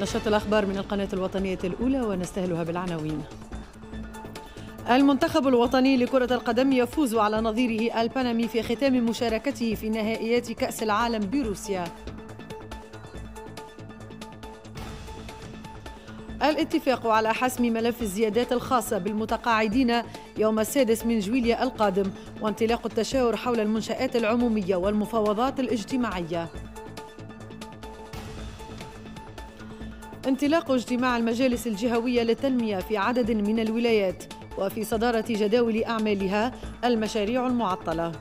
نشرة الأخبار من القناة الوطنية الأولى ونستهلها بالعناوين المنتخب الوطني لكرة القدم يفوز على نظيره البنمي في ختام مشاركته في نهائيات كأس العالم بروسيا الاتفاق على حسم ملف الزيادات الخاصة بالمتقاعدين يوم السادس من جويليا القادم وانطلاق التشاور حول المنشآت العمومية والمفاوضات الاجتماعية انطلاق اجتماع المجالس الجهوية للتنمية في عدد من الولايات وفي صدارة جداول أعمالها المشاريع المعطلة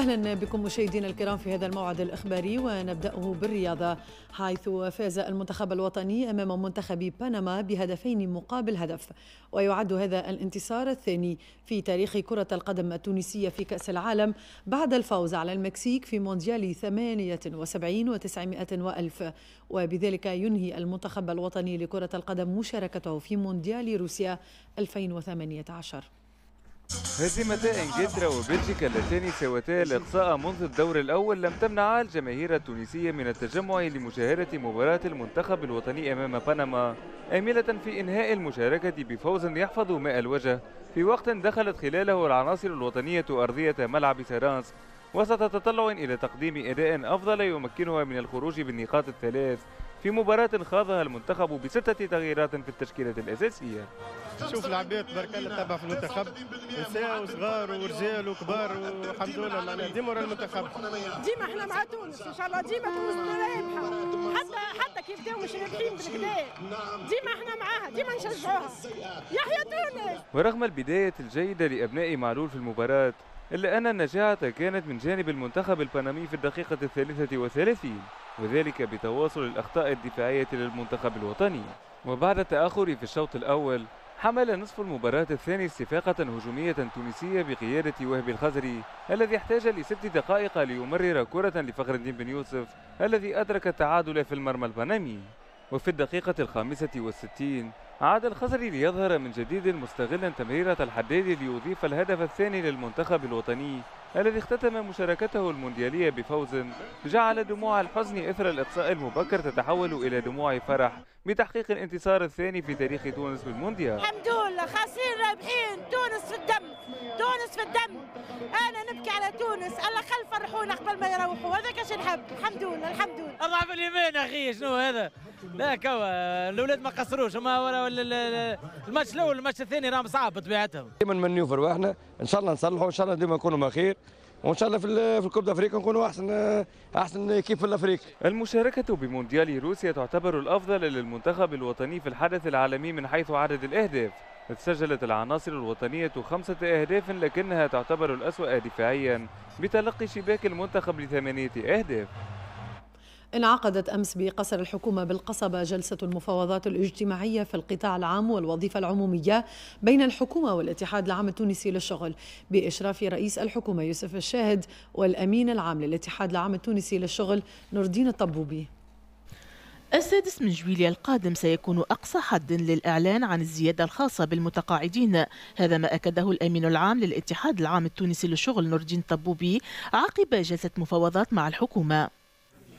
أهلا بكم مشاهدينا الكرام في هذا الموعد الإخباري ونبدأه بالرياضة حيث فاز المنتخب الوطني أمام منتخب بنما بهدفين مقابل هدف ويعد هذا الانتصار الثاني في تاريخ كرة القدم التونسية في كأس العالم بعد الفوز على المكسيك في مونديال 78 و900 وألف وبذلك ينهي المنتخب الوطني لكرة القدم مشاركته في مونديال روسيا 2018 هزيمتا انجلترا وبلجيكا اللتان سوتا الاقصاء منذ الدور الاول لم تمنعا الجماهير التونسيه من التجمع لمشاهده مباراه المنتخب الوطني امام بنما امله في انهاء المشاركه بفوز يحفظ ماء الوجه في وقت دخلت خلاله العناصر الوطنيه ارضيه ملعب سيرانس وسط تطلع الى تقديم اداء افضل يمكنها من الخروج بالنقاط الثلاث في مباراة خاضها المنتخب بستة تغييرات في التشكيلة الأساسية شوف العباد برك الله تبع في المنتخب نساء وصغار ورجال وكبار والحمد لله ديما ورا المنتخب ديما احنا مع تونس ان شاء الله ديما تونس رابحة حتى حتى كيف بداو مش رابحين بالكدا ديما احنا معاها ديما نشجعوها يحيى تونس ورغم البداية الجيدة لأبناء معلول في المباراة إلا أن النجاعة كانت من جانب المنتخب البنامي في الدقيقة الثالثة وثلاثين وذلك بتواصل الأخطاء الدفاعية للمنتخب الوطني وبعد التأخر في الشوط الأول حمل نصف المباراة الثاني استفاقة هجومية تونسية بقيادة وهب الخزري الذي احتاج لست دقائق ليمرر كرة لفخر الدين بن يوسف الذي أدرك التعادل في المرمى البنامي وفي الدقيقة الخامسة والستين عاد الخزري ليظهر من جديد مستغلا تمريرة الحداد ليضيف الهدف الثاني للمنتخب الوطني الذي اختتم مشاركته المونديالية بفوز جعل دموع الحزن إثر الإقصاء المبكر تتحول إلى دموع فرح بتحقيق الانتصار الثاني في تاريخ تونس بالمونديال الحمد لله خاسرين رابحين تونس في الدم تونس في الدم انا نبكي على تونس الله خل فرحونا قبل ما يروحوا هذا كاش نحب الحمد لله الحمد لله اضعف اليمين اخي شنو هذا لا كوا الاولاد ما قصروش هما الماتش الاول الماتش الثاني راهم صعب بطبيعتهم ديما نيوفر واحنا ان شاء الله نصلحوا ان شاء الله ديما نكونوا بخير وان شاء الله في في الكوب دافريكا نكونوا احسن احسن كيف في الافريقي المشاركه بمونديال روسيا تعتبر الافضل للمنتخب الوطني في الحدث العالمي من حيث عدد الاهداف سجلت العناصر الوطنية خمسة أهداف لكنها تعتبر الأسوأ دفاعيا بتلقي شباك المنتخب لثمانية أهداف انعقدت أمس بقصر الحكومة بالقصبة جلسة المفاوضات الاجتماعية في القطاع العام والوظيفة العمومية بين الحكومة والاتحاد العام التونسي للشغل بإشراف رئيس الحكومة يوسف الشاهد والأمين العام للاتحاد العام التونسي للشغل نور الدين الطبوبي السادس من جويليا القادم سيكون أقصى حد للإعلان عن الزيادة الخاصة بالمتقاعدين هذا ما أكده الأمين العام للاتحاد العام التونسي للشغل نور الدين طبوبي عقب جلسة مفاوضات مع الحكومة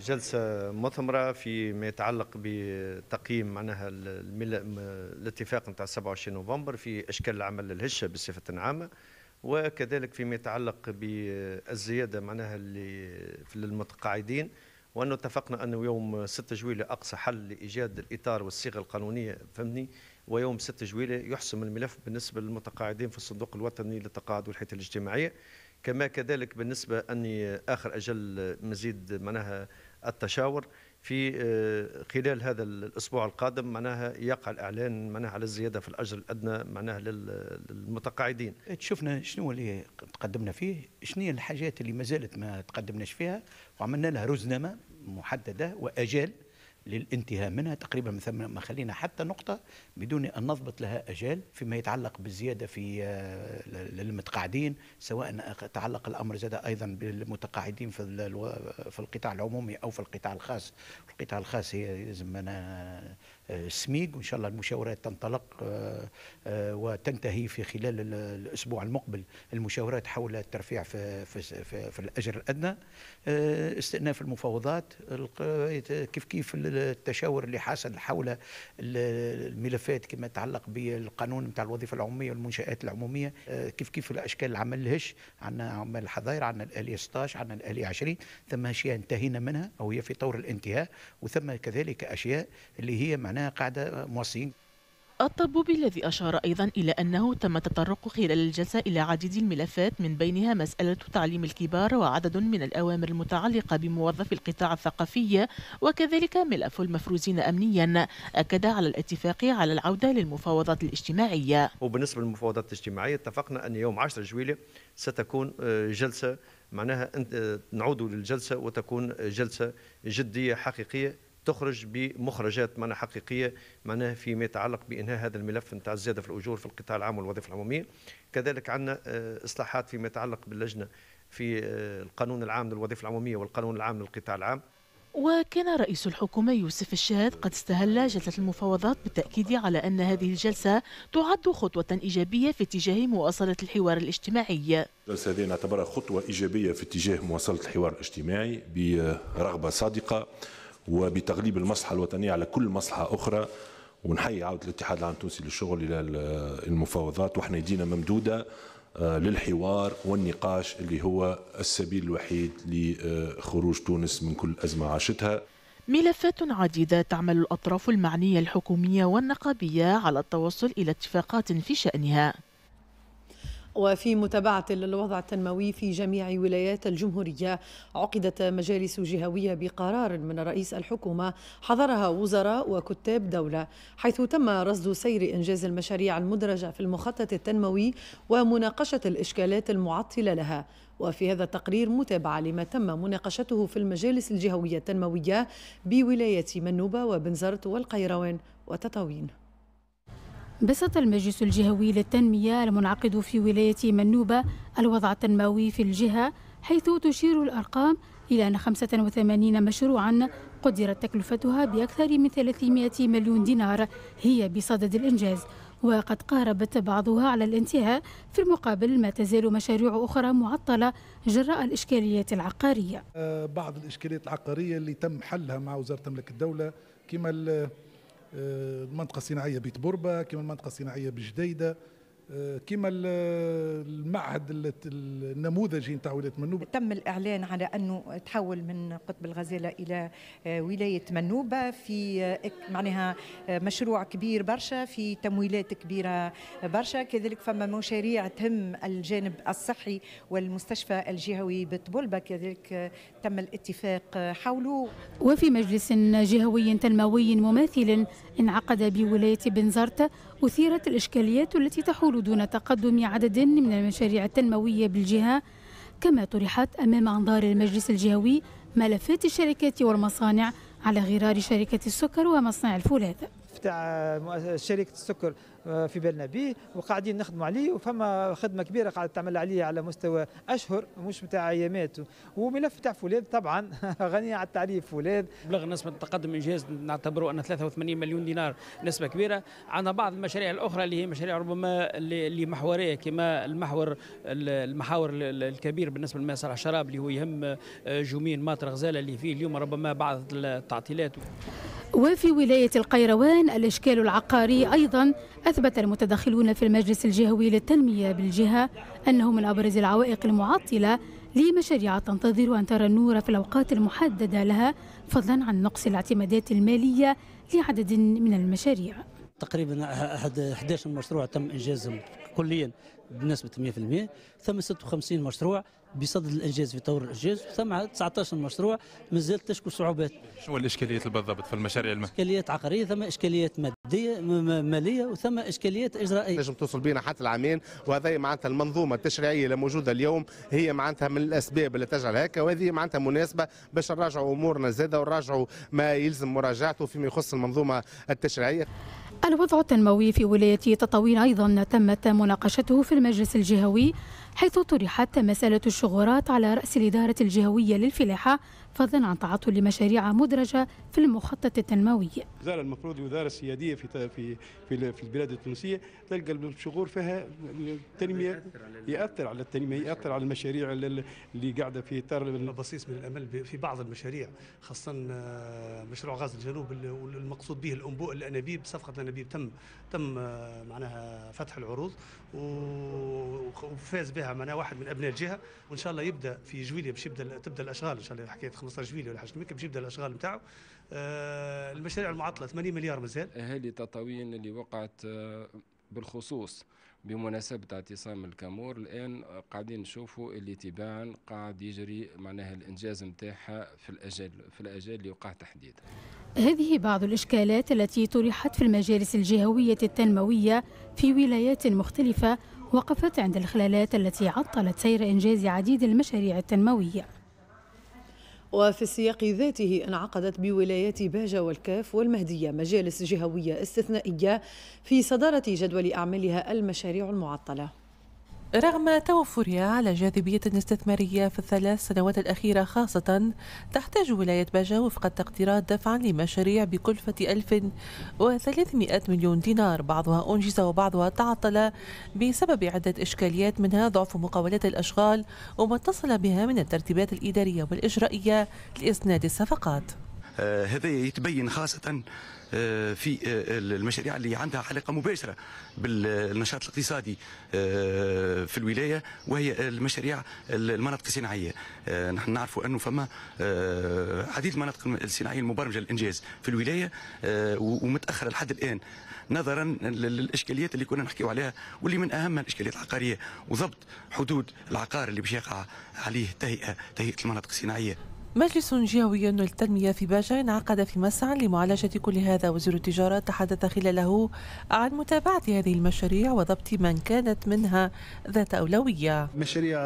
جلسة مثمرة فيما يتعلق بتقييم معناها الاتفاق نتاع 27 نوفمبر في اشكال العمل الهشه بصفه عامه وكذلك فيما يتعلق بالزياده معناها اللي في المتقاعدين وانه اتفقنا انه يوم 6 جويلية اقصى حل لايجاد الاطار والصيغه القانونيه فهمني ويوم 6 جويلية يحسم الملف بالنسبه للمتقاعدين في الصندوق الوطني للتقاعد والحياه الاجتماعيه كما كذلك بالنسبه اني اخر اجل مزيد معناها التشاور في آه، خلال هذا الاسبوع القادم معناها يقع الاعلان معناها على الزياده في الاجر الادنى معناها للمتقاعدين. شفنا شنو اللي تقدمنا فيه، شنو هي الحاجات اللي ما زالت ما تقدمناش فيها وعملنا لها رزنامه محدده واجال للانتهاء منها تقريبا مثلا ما خلينا حتى نقطة بدون أن نضبط لها أجال فيما يتعلق بالزيادة في آه، للمتقاعدين سواء تعلق الأمر زاد أيضا بالمتقاعدين في في القطاع العمومي أو في القطاع الخاص القطاع الخاص هي لازم سميج وإن شاء الله المشاورات تنطلق آه، آه، وتنتهي في خلال الأسبوع المقبل المشاورات حول الترفيع في, في, في, في الأجر الأدنى آه، استئناف المفاوضات كيف كيف التشاور اللي حاصل حول الملفات كما يتعلق بالقانون نتاع الوظيفة العمومية والمنشآت العمومية كيف كيف الأشكال العمل الهش عندنا عمال الحظاير عندنا الآلية 16 عندنا الآلية 20 ثم أشياء انتهينا منها أو هي في طور الانتهاء وثم كذلك أشياء اللي هي مع معناها قاعدة موصين الطبوبي الذي أشار أيضا إلى أنه تم التطرق خلال الجلسة إلى عديد الملفات من بينها مسألة تعليم الكبار وعدد من الأوامر المتعلقة بموظفي القطاع الثقافي وكذلك ملف المفروزين أمنيا أكد على الاتفاق على العودة للمفاوضات الاجتماعية وبالنسبة للمفاوضات الاجتماعية اتفقنا أن يوم 10 جويلية ستكون آه، جلسة معناها آه، نعود للجلسة وتكون آه، جلسة جدية حقيقية تخرج بمخرجات معناها حقيقيه معناها فيما يتعلق بانهاء هذا الملف نتاع الزياده في الاجور في القطاع العام والوظيفه العموميه كذلك عندنا آه، اصلاحات فيما يتعلق باللجنه في آه، القانون العام للوظيفه العموميه والقانون العام للقطاع العام وكان رئيس الحكومة يوسف الشهاد قد استهل جلسة المفاوضات بالتأكيد على أن هذه الجلسة تعد خطوة إيجابية في اتجاه مواصلة الحوار الاجتماعي الجلسة هذه نعتبرها خطوة إيجابية في اتجاه مواصلة الحوار الاجتماعي برغبة صادقة وبتغليب المصلحه الوطنيه على كل مصلحه اخرى ونحيي عوده الاتحاد العام التونسي للشغل الى المفاوضات واحنا يدينا ممدوده آه، للحوار والنقاش اللي هو السبيل الوحيد لخروج تونس من كل ازمه عاشتها ملفات عديدة تعمل الأطراف المعنية الحكومية والنقابية على التوصل إلى اتفاقات في شأنها وفي متابعة للوضع التنموي في جميع ولايات الجمهورية عقدت مجالس جهوية بقرار من رئيس الحكومة حضرها وزراء وكتاب دولة حيث تم رصد سير إنجاز المشاريع المدرجة في المخطط التنموي ومناقشة الإشكالات المعطلة لها وفي هذا التقرير متابعة لما تم مناقشته في المجالس الجهوية التنموية بولاية منوبة وبنزرت والقيروان وتطاوين بسط المجلس الجهوي للتنمية المنعقد في ولاية منوبة الوضع التنموي في الجهة حيث تشير الأرقام إلى أن 85 مشروعا قدرت تكلفتها بأكثر من 300 مليون دينار هي بصدد الإنجاز وقد قاربت بعضها على الانتهاء في المقابل ما تزال مشاريع أخرى معطلة جراء الإشكاليات العقارية آه، بعض الإشكاليات العقارية اللي تم حلها مع وزارة الملك الدولة كما آه، المنطقه الصناعيه بيت بربه كما المنطقه الصناعيه بجديده آه، كما المعهد النموذجي نتاع ولايه منوبه تم الاعلان على انه تحول من قطب الغزاله الى ولايه منوبه في معناها آه، مشروع كبير برشا في تمويلات كبيره برشا كذلك فما مشاريع تهم الجانب الصحي والمستشفى الجهوي بطبولبه كذلك آه، تم الاتفاق حوله وفي مجلس جهوي تنموي مماثل انعقد بولايه بنزرت اثيرت الاشكاليات التي تحول دون تقدم عدد من المشاريع التنموية بالجهة كما طرحت أمام أنظار المجلس الجهوي ملفات الشركات والمصانع على غرار شركة السكر ومصنع الفولاذ افتتاح شركة السكر آه، في بالنا به وقاعدين نخدموا عليه وفما خدمه كبيره قاعده تعمل عليه على مستوى اشهر مش نتاع ايامات وملف تاع فولاذ طبعا غني على التعريف فولاذ بلغ نسبه التقدم انجاز نعتبره ان 83 مليون دينار نسبه كبيره عندنا بعض المشاريع الاخرى اللي هي مشاريع ربما اللي محوريه كما المحور المحاور الكبير بالنسبه لمسرح الشراب اللي هو يهم آه، جومين ماطر غزاله اللي فيه اليوم ربما بعض التعطيلات وفي ولايه القيروان الاشكال العقاري ايضا أثبت المتدخلون في المجلس الجهوي للتنمية بالجهة أنه من أبرز العوائق المعطلة لمشاريع تنتظر أن ترى النور في الأوقات المحددة لها فضلا عن نقص الاعتمادات المالية لعدد من المشاريع تقريبا 11 مشروع تم إنجازهم كليا بنسبه 100% ثم 56 مشروع بصدد الانجاز في طور الانجاز ثم 19 مشروع مازال تشكو صعوبات. شنو الاشكاليات بالضبط في المشاريع المهنيه؟ اشكاليات عقاريه ثم اشكاليات ماديه ماليه وثم اشكاليات اجرائيه. نجم توصل بينا حتى العامين وهذا معناتها المنظومه التشريعيه اللي موجوده اليوم هي معناتها من الاسباب اللي تجعل هكا وهذه معناتها مناسبه باش نراجعوا امورنا زاده ونراجعوا ما يلزم مراجعته فيما يخص المنظومه التشريعيه. الوضع التنموي في ولاية تطاوين أيضا تمت مناقشته في المجلس الجهوي حيث طرحت مسألة الشغورات على رأس الإدارة الجهوية للفلاحة فضلا عن تعطل مشاريع مدرجة في المخطط التنموي زال المفروض الوزاره السياديه في في في البلاد التونسية تلقى الشغور فيها التنمية يأثر على التنمية يأثر على المشاريع اللي قاعدة في إطار بصيص من الأمل في بعض المشاريع خاصة آه، مشروع غاز الجنوب والمقصود به الأنبوء الأنابيب صفقة الأنابيب تم تم آه، معناها فتح العروض وفاز بها معناها واحد من أبناء الجهة وإن شاء الله يبدأ في جويلية باش يبدأ تبدأ الأشغال إن شاء الله حكاية 15 فيلا ولا حاجه كيف يبدا الاشغال نتاعو آه، المشاريع المعطله 8 مليار مازال هذه تطاوين اللي وقعت آه، بالخصوص بمناسبة اعتصام الكامور الآن قاعدين نشوفوا اللي تباعا قاعد يجري معناها الإنجاز نتاعها في الأجل في الأجل اللي وقع تحديدا هذه بعض الإشكالات التي طرحت في المجالس الجهوية التنموية في ولايات مختلفة وقفت عند الخلالات التي عطلت سير إنجاز عديد المشاريع التنموية وفي السياق ذاته انعقدت بولايات باجة والكاف والمهدية مجالس جهوية استثنائية في صدارة جدول أعمالها المشاريع المعطلة رغم توفرها على جاذبية استثمارية في الثلاث سنوات الأخيرة خاصة تحتاج ولاية باجا وفق التقديرات دفعا لمشاريع بكلفة 1300 مليون دينار بعضها أنجز وبعضها تعطل بسبب عدة إشكاليات منها ضعف مقاولات الأشغال وما اتصل بها من الترتيبات الإدارية والإجرائية لإسناد الصفقات آه، هذا يتبين خاصه آه، في آه، المشاريع اللي عندها علاقه مباشره بالنشاط الاقتصادي في الولايه وهي المشاريع المناطق الصناعيه نحن نعرفوا انه فما عديد المناطق الصناعيه المبرمجه للانجاز في الولايه ومتاخره لحد الان نظرا للاشكاليات اللي كنا نحكيو عليها واللي من اهمها الاشكاليات العقاريه وضبط حدود العقار اللي باش يقع عليه تهيئه تهيئه المناطق الصناعيه مجلس جهوي للتنمية في باشا انعقد في مسعى لمعالجة كل هذا وزير التجارة تحدث خلاله عن متابعة هذه المشاريع وضبط من كانت منها ذات أولوية مشاريع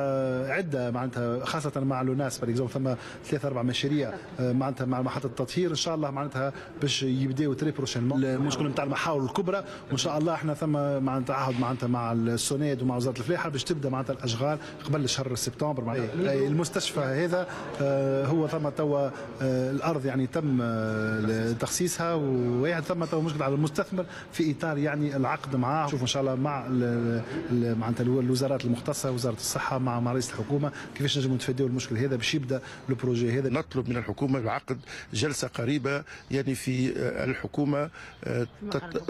عدة معناتها خاصة مع لوناس فور ثم ثلاثة أربع مشاريع آه، معناتها مع محطة التطهير إن شاء الله معناتها باش يبداو تري بروشينمون المشكل نتاع المحاور الكبرى وإن شاء الله احنا ثم معناتها تعهد معناتها مع السونيد ومع وزارة الفلاحة باش تبدا معناتها الأشغال قبل شهر سبتمبر معناتها إيه. المستشفى هذا آه، هو هو ثم توا آه، الارض يعني تم آه، تخصيصها ويعني ثم توا مشكل على المستثمر في اطار يعني العقد معاه شوف ان شاء الله مع معناتها الوزارات المختصه وزاره الصحه مع مع رئيس الحكومه كيفاش نجموا نتفاداو المشكل هذا باش يبدا البروجي هذا نطلب من الحكومه بعقد جلسه قريبه يعني في آه، الحكومه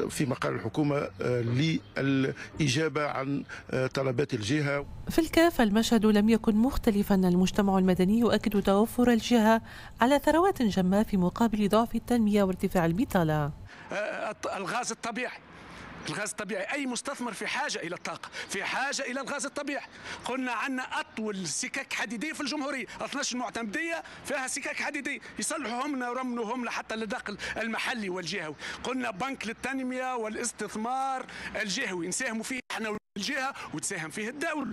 في مقر الحكومه للاجابه عن طلبات الجهه في الكاف المشهد لم يكن مختلفا المجتمع المدني يؤكد توفر الجهة على ثروات جمة في مقابل ضعف التنمية وارتفاع البطالة آه، الغاز الطبيعي الغاز الطبيعي اي مستثمر في حاجه الى الطاقه في حاجه الى الغاز الطبيعي قلنا عندنا اطول سكك حديديه في الجمهوريه 12 معتمديه فيها سكك حديديه يصلحوهم لنا لحتى حتى للدخل المحلي والجهوي قلنا بنك للتنميه والاستثمار الجهوي نساهموا فيه احنا والجهه وتساهم فيه الدوله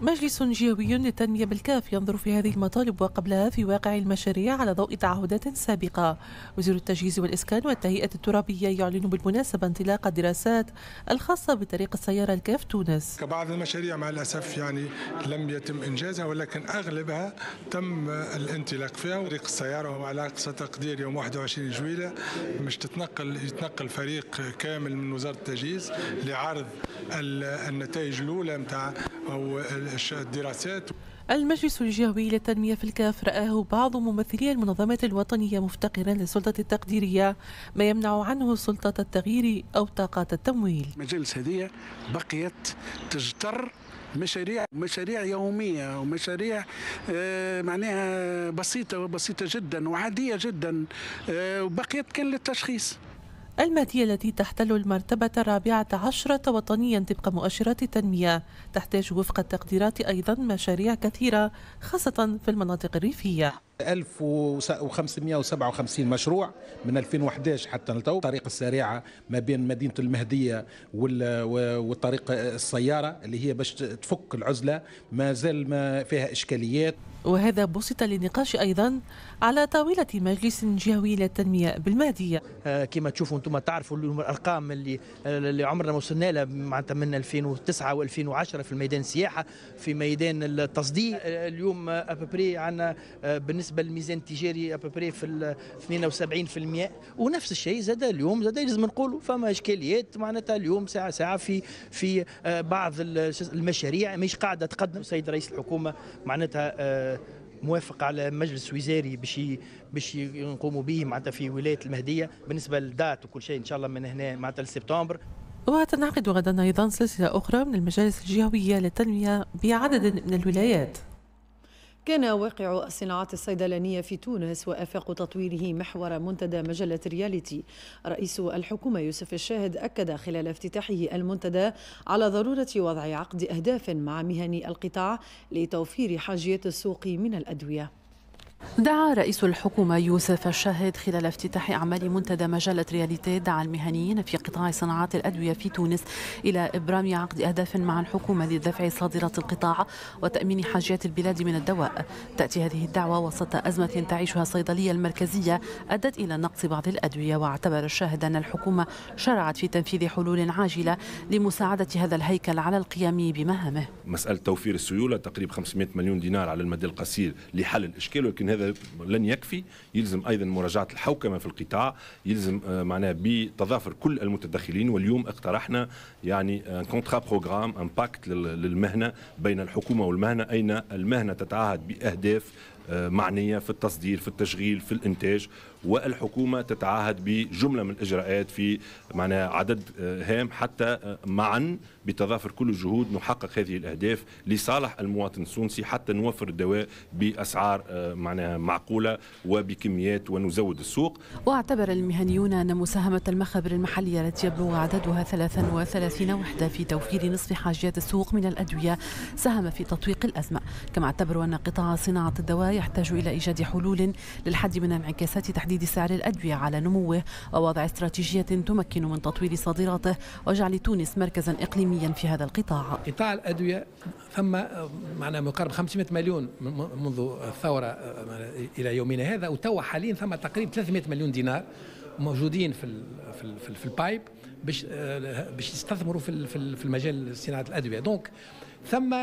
مجلس جهوي للتنمية بالكاف ينظر في هذه المطالب وقبلها في واقع المشاريع على ضوء تعهدات سابقة وزير التجهيز والإسكان والتهيئة الترابية يعلن بالمناسبة انطلاق الدراسات الخاصة بطريق السيارة الكاف تونس بعض المشاريع مع الأسف يعني لم يتم إنجازها ولكن أغلبها تم الانطلاق فيها طريق السيارة هو على أقصى تقدير يوم 21 جويلة مش تتنقل يتنقل فريق كامل من وزارة التجهيز لعرض النتائج الأولى متاع أو الدراسات المجلس الجهوي للتنمية في الكاف رآه بعض ممثلي المنظمات الوطنية مفتقرا للسلطة التقديرية ما يمنع عنه سلطة التغيير أو طاقة التمويل المجالس هذه بقيت تجتر مشاريع مشاريع يومية ومشاريع آه، معناها بسيطة وبسيطة جدا وعادية جدا آه، وبقيت كان للتشخيص المادية التي تحتل المرتبة الرابعة عشرة وطنيا طبق مؤشرات التنمية تحتاج وفق التقديرات أيضا مشاريع كثيرة خاصة في المناطق الريفية 1557 مشروع من 2011 حتى لتو الطريق السريعه ما بين مدينه المهديه والطريق السياره اللي هي باش تفك العزله ما زال ما فيها اشكاليات وهذا بسط للنقاش ايضا على طاوله مجلس جهوي للتنميه بالمهدية آه، كما تشوفوا انتم تعرفوا الارقام اللي اللي عمرنا وصلنا لها معناتها من 2009 و2010 في الميدان السياحه في ميدان التصدي آه، اليوم ابري آه، عندنا بالنسبه بالنسبه للميزان التجاري ابوبري في 78% ونفس الشيء زاد اليوم زاد لازم نقولوا فما اشكاليات معناتها اليوم ساعه ساعه في في آه، بعض المشاريع مش قاعده تقدم سيد رئيس الحكومه معناتها آه، موافق على مجلس وزاري باش باش نقوموا به معناتها في ولايه المهديه بالنسبه للدات وكل شيء ان شاء الله من هنا معناتها لسبتمبر وتنعقد غدا ايضا سلسله اخرى من المجالس الجهويه للتنميه بعدد من الولايات كان واقع الصناعات الصيدلانية في تونس وآفاق تطويره محور منتدى مجلة رياليتي رئيس الحكومة يوسف الشاهد أكد خلال افتتاحه المنتدى على ضرورة وضع عقد أهداف مع مهني القطاع لتوفير حاجية السوق من الأدوية دعا رئيس الحكومة يوسف الشاهد خلال افتتاح أعمال منتدى مجلة رياليتي دعا المهنيين في قطاع صناعات الأدوية في تونس إلى إبرام عقد أهداف مع الحكومة لدفع صادرات القطاع وتأمين حاجيات البلاد من الدواء تأتي هذه الدعوة وسط أزمة تعيشها الصيدلية المركزية أدت إلى نقص بعض الأدوية واعتبر الشاهد أن الحكومة شرعت في تنفيذ حلول عاجلة لمساعدة هذا الهيكل على القيام بمهامه مسألة توفير السيولة تقريبا 500 مليون دينار على المدى القصير لحل الإشكال ولكن هذا لن يكفي يلزم ايضا مراجعه الحوكمه في القطاع يلزم آه، معناها بتظافر كل المتدخلين واليوم اقترحنا يعني كونترا بروغرام ان باكت للمهنه بين الحكومه والمهنه اين المهنه تتعهد باهداف آه، معنيه في التصدير في التشغيل في الانتاج والحكومه تتعهد بجمله من الاجراءات في معناها عدد آه، هام حتى آه، معا بتضافر كل الجهود نحقق هذه الاهداف لصالح المواطن السونسي حتى نوفر الدواء باسعار آه، معناها معقوله وبكميات ونزود السوق. واعتبر المهنيون ان مساهمه المخابر المحليه التي يبلغ عددها 33 وحده في توفير نصف حاجيات السوق من الادويه ساهم في تطويق الازمه، كما اعتبروا ان قطاع صناعه الدواء يحتاج الى ايجاد حلول للحد من انعكاسات تحديد تحديد سعر الأدوية على نموه ووضع استراتيجية تمكن من تطوير صادراته وجعل تونس مركزا إقليميا في هذا القطاع قطاع الأدوية ثم معنا مقارب 500 مليون منذ الثورة آه، إلى يومنا هذا وتوا حاليا ثم تقريب 300 مليون دينار موجودين في في في البايب باش آه، باش يستثمروا في في المجال صناعه الادويه دونك ثم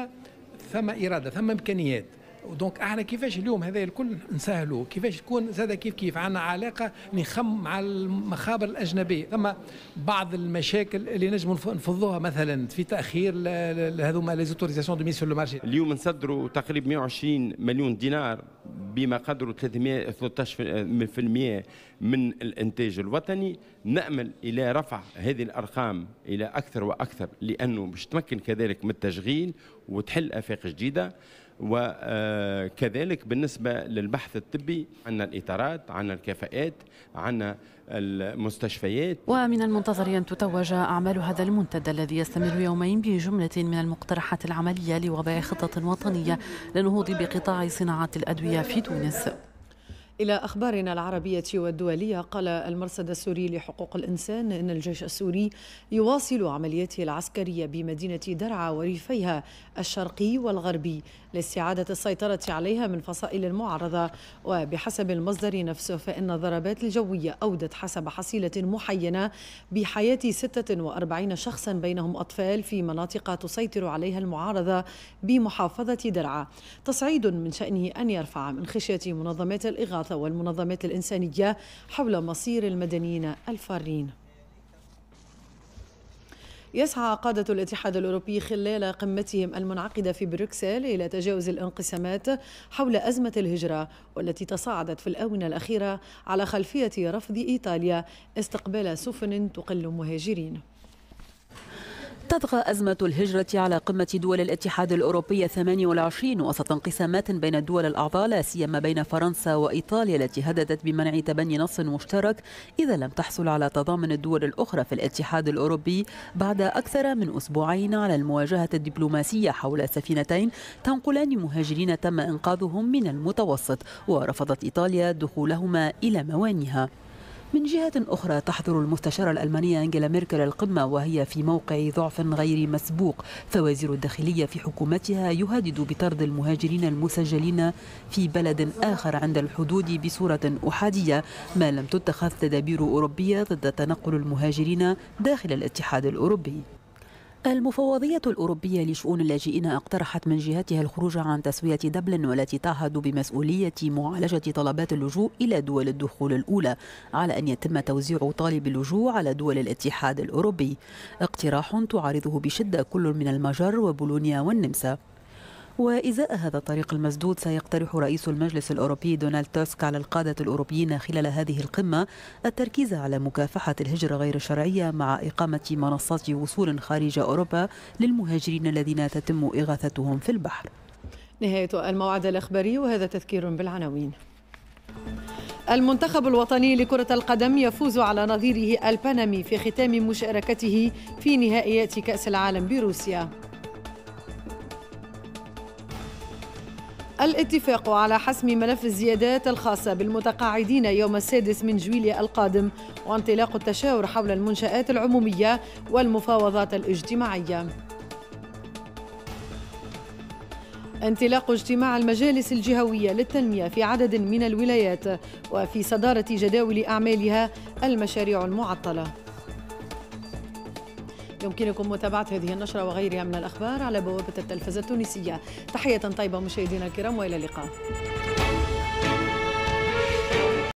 ثم اراده ثم امكانيات دونك احنا كيفاش اليوم هذا الكل نسهلوا كيفاش تكون زاد كيف كيف عندنا علاقه نخم مع المخابر الاجنبيه ثم بعض المشاكل اللي نجم نفضوها مثلا في تاخير هذوما لي زوتوريزاسيون دو ميسيو لو مارشي اليوم نصدروا تقريبا 120 مليون دينار بما قدره 313% من الانتاج الوطني نامل الى رفع هذه الارقام الى اكثر واكثر لانه باش تمكن كذلك من التشغيل وتحل افاق جديده وكذلك بالنسبة للبحث الطبي عندنا الإطارات عندنا الكفاءات عندنا المستشفيات ومن المنتظر أن تتوج أعمال هذا المنتدى الذي يستمر يومين بجملة من المقترحات العملية لوضع خطة وطنية للنهوض بقطاع صناعة الأدوية في تونس إلى أخبارنا العربية والدولية قال المرصد السوري لحقوق الإنسان إن الجيش السوري يواصل عملياته العسكرية بمدينة درعا وريفيها الشرقي والغربي لاستعادة السيطرة عليها من فصائل المعارضة وبحسب المصدر نفسه فإن الضربات الجوية أودت حسب حصيلة محينة بحياة 46 شخصا بينهم أطفال في مناطق تسيطر عليها المعارضة بمحافظة درعا تصعيد من شأنه أن يرفع من خشية منظمات الإغاثة الإغاثة والمنظمات الإنسانية حول مصير المدنيين الفارين يسعى قادة الاتحاد الأوروبي خلال قمتهم المنعقدة في بروكسل إلى تجاوز الانقسامات حول أزمة الهجرة والتي تصاعدت في الآونة الأخيرة على خلفية رفض إيطاليا استقبال سفن تقل مهاجرين تطغى أزمة الهجرة على قمة دول الاتحاد الأوروبي 28 وسط انقسامات بين الدول الأعضاء لا سيما بين فرنسا وإيطاليا التي هددت بمنع تبني نص مشترك إذا لم تحصل على تضامن الدول الأخرى في الاتحاد الأوروبي بعد أكثر من أسبوعين على المواجهة الدبلوماسية حول سفينتين تنقلان مهاجرين تم إنقاذهم من المتوسط ورفضت إيطاليا دخولهما إلى موانئها من جهة أخرى تحضر المستشارة الألمانية أنجيلا ميركل القمة وهي في موقع ضعف غير مسبوق فوزير الداخلية في حكومتها يهدد بطرد المهاجرين المسجلين في بلد آخر عند الحدود بصورة أحادية ما لم تتخذ تدابير أوروبية ضد تنقل المهاجرين داخل الاتحاد الأوروبي المفوضية الأوروبية لشؤون اللاجئين اقترحت من جهتها الخروج عن تسوية دبلن والتي تعهد بمسؤولية معالجة طلبات اللجوء إلى دول الدخول الأولى على أن يتم توزيع طالب اللجوء على دول الاتحاد الأوروبي اقتراح تعارضه بشدة كل من المجر وبولونيا والنمسا وإزاء هذا الطريق المسدود سيقترح رئيس المجلس الأوروبي دونالد توسك على القادة الأوروبيين خلال هذه القمة التركيز على مكافحة الهجرة غير الشرعية مع إقامة منصات وصول خارج أوروبا للمهاجرين الذين تتم إغاثتهم في البحر نهاية الموعد الإخباري وهذا تذكير بالعناوين المنتخب الوطني لكرة القدم يفوز على نظيره البنمي في ختام مشاركته في نهائيات كأس العالم بروسيا الاتفاق على حسم ملف الزيادات الخاصة بالمتقاعدين يوم السادس من جويلية القادم وانطلاق التشاور حول المنشآت العمومية والمفاوضات الاجتماعية انطلاق اجتماع المجالس الجهوية للتنمية في عدد من الولايات وفي صدارة جداول أعمالها المشاريع المعطلة يمكنكم متابعة هذه النشرة وغيرها من الأخبار على بوابة التلفزة التونسية تحية طيبة مشاهدينا الكرام وإلى اللقاء